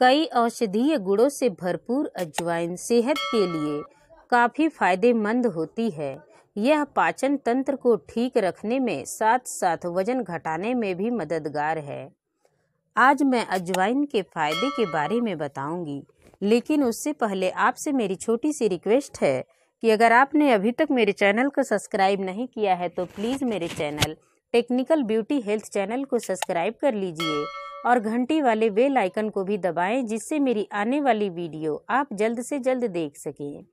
कई औषधीय गुणों से भरपूर अजवाइन सेहत के लिए काफ़ी फायदेमंद होती है यह पाचन तंत्र को ठीक रखने में साथ साथ वजन घटाने में भी मददगार है आज मैं अजवाइन के फायदे के बारे में बताऊंगी लेकिन उससे पहले आपसे मेरी छोटी सी रिक्वेस्ट है कि अगर आपने अभी तक मेरे चैनल को सब्सक्राइब नहीं किया है तो प्लीज़ मेरे channel technical beauty health channel को सब्सक्राइब कर लीजिए और घंटी वाले बेल आइकन को भी दबाएं जिससे मेरी आने वाली वीडियो आप जल्द से जल्द देख सकें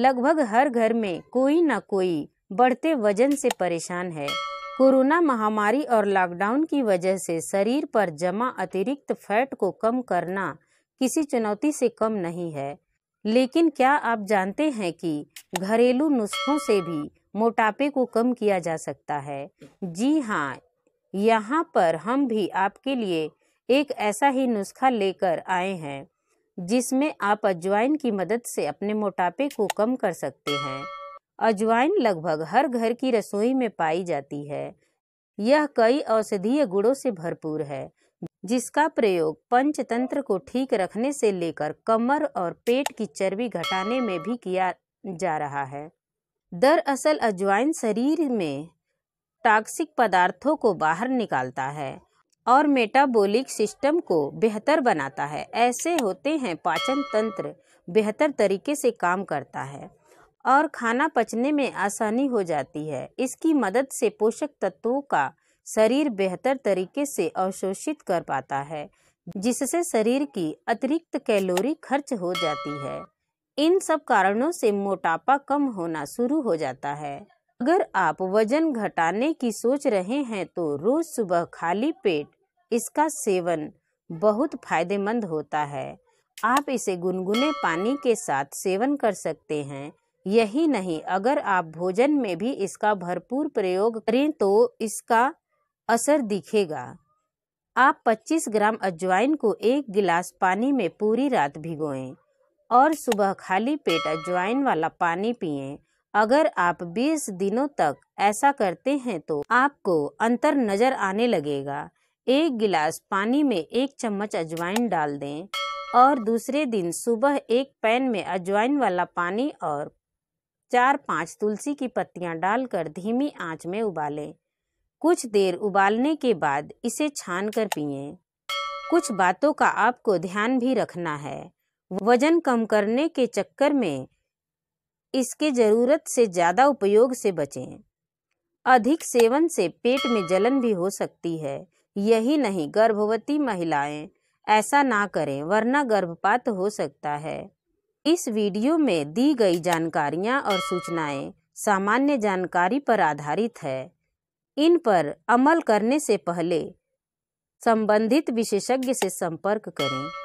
लगभग हर घर में कोई ना कोई बढ़ते वजन से परेशान है कोरोना महामारी और लॉकडाउन की वजह से शरीर पर जमा अतिरिक्त फैट को कम करना किसी चुनौती से कम नहीं है लेकिन क्या आप जानते हैं कि घरेलू नुस्खों से भी मोटापे को कम किया जा सकता है जी हाँ यहाँ पर हम भी आपके लिए एक ऐसा ही नुस्खा लेकर आए हैं जिसमें आप अजवाइन की मदद से अपने मोटापे को कम कर सकते हैं अजवाइन लगभग हर घर की रसोई में पाई जाती है यह कई औषधीय गुणों से भरपूर है जिसका प्रयोग पंचतंत्र को ठीक रखने से लेकर कमर और पेट की चर्बी घटाने में भी किया जा रहा है दरअसल अजवाइन शरीर में टॉक्सिक पदार्थों को बाहर निकालता है और मेटाबॉलिक सिस्टम को बेहतर बनाता है ऐसे होते हैं पाचन तंत्र बेहतर तरीके से काम करता है और खाना पचने में आसानी हो जाती है इसकी मदद से पोषक तत्वों का शरीर बेहतर तरीके से अवशोषित कर पाता है जिससे शरीर की अतिरिक्त कैलोरी खर्च हो जाती है इन सब कारणों से मोटापा कम होना शुरू हो जाता है अगर आप वजन घटाने की सोच रहे हैं तो रोज सुबह खाली पेट इसका सेवन बहुत फायदेमंद होता है आप इसे गुनगुने पानी के साथ सेवन कर सकते हैं यही नहीं अगर आप भोजन में भी इसका भरपूर प्रयोग करें तो इसका असर दिखेगा आप 25 ग्राम अजवाइन को एक गिलास पानी में पूरी रात भिगोएं और सुबह खाली पेट अजवाइन वाला पानी पिएं अगर आप 20 दिनों तक ऐसा करते हैं तो आपको अंतर नज़र आने लगेगा एक गिलास पानी में एक चम्मच अजवाइन डाल दें और दूसरे दिन सुबह एक पैन में अजवाइन वाला पानी और चार पांच तुलसी की पत्तियां डालकर धीमी आंच में उबालें कुछ देर उबालने के बाद इसे छान कर पिए कुछ बातों का आपको ध्यान भी रखना है वजन कम करने के चक्कर में इसके ज़रूरत से ज़्यादा उपयोग से बचें अधिक सेवन से पेट में जलन भी हो सकती है यही नहीं गर्भवती महिलाएं ऐसा ना करें वरना गर्भपात हो सकता है इस वीडियो में दी गई जानकारियां और सूचनाएं सामान्य जानकारी पर आधारित है इन पर अमल करने से पहले संबंधित विशेषज्ञ से संपर्क करें